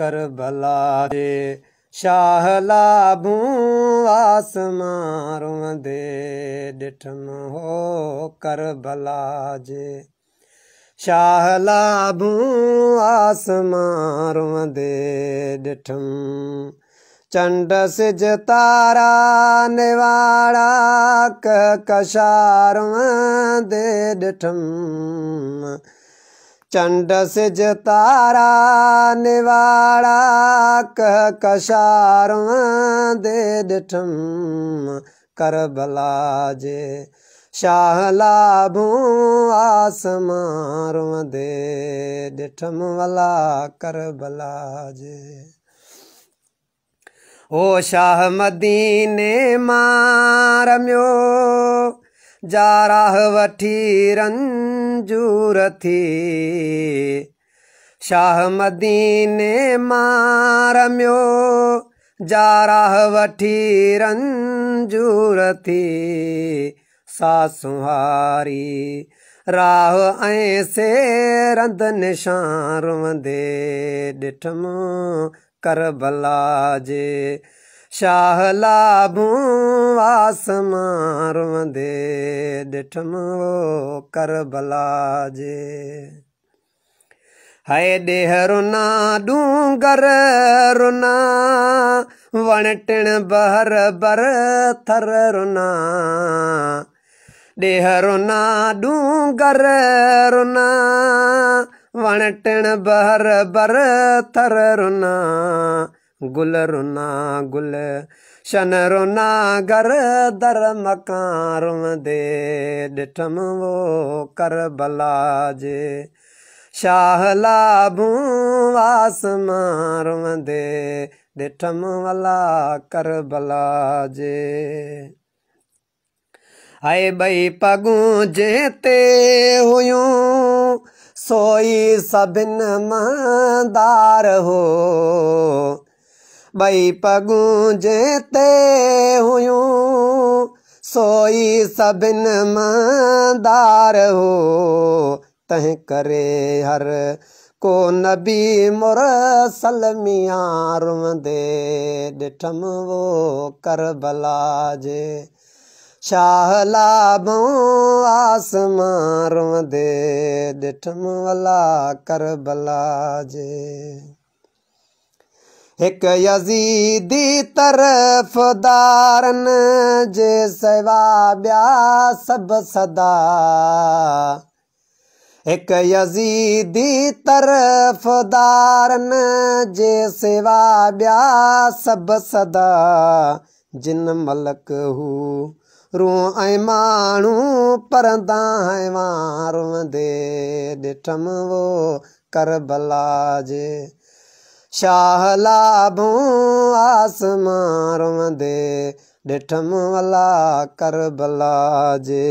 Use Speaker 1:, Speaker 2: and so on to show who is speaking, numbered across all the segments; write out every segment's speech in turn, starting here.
Speaker 1: ਕਰਬਲਾ ਦੇ ਸ਼ਾਹ ਲਾਭੂ ਆਸਮਾਨ ਰਵੰਦੇ ਡਿਠਮ ਹੋ ਕਰਬਲਾ ਜੇ ਸ਼ਾਹ ਲਾਭੂ ਆਸਮਾਨ ਰਵੰਦੇ ਡਿਠਮ ਚੰਡ ਸਿਜ ਤਾਰਾ ਨਿਵਾੜਾ ਕਸ਼ਾਰਵਾਂ ਦੇ ਡਿਠਮ चंड सिझ तारा निवारा कआ ॾे ॾिठम करबला जे शाह ला बुआसि मारो दे ॾिठम वला करबला जे ओ शाह मदीने मारमियो जाराह वठी रंजूर थी शाह मदीन मारमियो या या वठी रंजूर थी सासुआ राह ऐं सेर निशान रुंदे ॾिठमि करबला जे स मारे ॾिठम वो कर भला जे हे ॾेहरु नाॾूं रुना वण टिण बहर बर रुना ॾेह रुना डूं घर वण टिण बहर बर रुना गुल रुना गुल शन रुना घर दर मकान रुम दे ॾिठम वो कर भला जे शाह लाभू वास मारुम दे ॾिठम वला कर भला जे ॿई पगूं जे ते हुयूं सोई सभिनि मदार हो ॿई पगूं जंहिं ते सोई सभिनि सभिनिदार हो तंहिं करे हर को मुर नुंंदे ॾिठमि करबला जे शाह लो आसमार रुंदे ॾिठमि भला करबला जे हिकु अज़ी त जे फार ॿिया सभु सदा हिकुज़ीदी तर फदार न जे सेवा सदा जिन मलक हू रूं ऐं माण्हू परदा रु देठम वो करबला जे आस मारो दे ॾिठमि वला करबला जे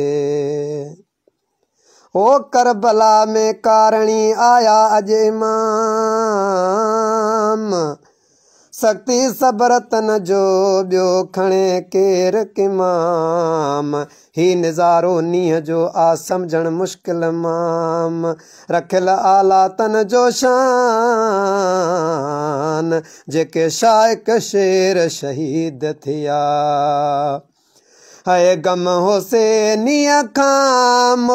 Speaker 1: ओ करबला में कारणी आया अजे मां सख़्ती सबरतन जो ॿियो खणे केर किमाम ही निज़ारो नीअ जो आ समुझणु मुश्किल तन जो शान जेके शेर शहीद होसे नीअ खां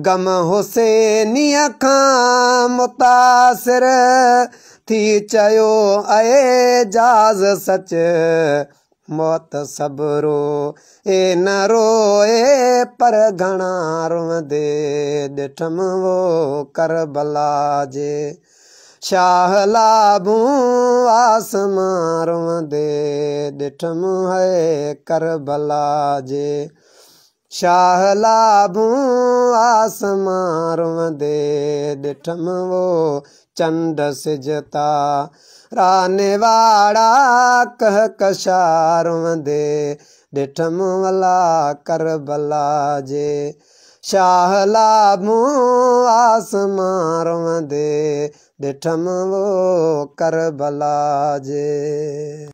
Speaker 1: गम हुसैनीअ खां मुतासिर थी चयो अए जाज़ सच मौत सबरो ए न रोए पर घणा रुअंदे ॾिठमि वो करबला जे शाह ला मारूंदे ॾिठमि है करबला जे शलाब मारो दे ॾिठम वो चंड सिजता रेवाड़ा कहकारूं ॾिठम भला करबला जे शाह ला वा मारे ॾिठमि वो करबला जे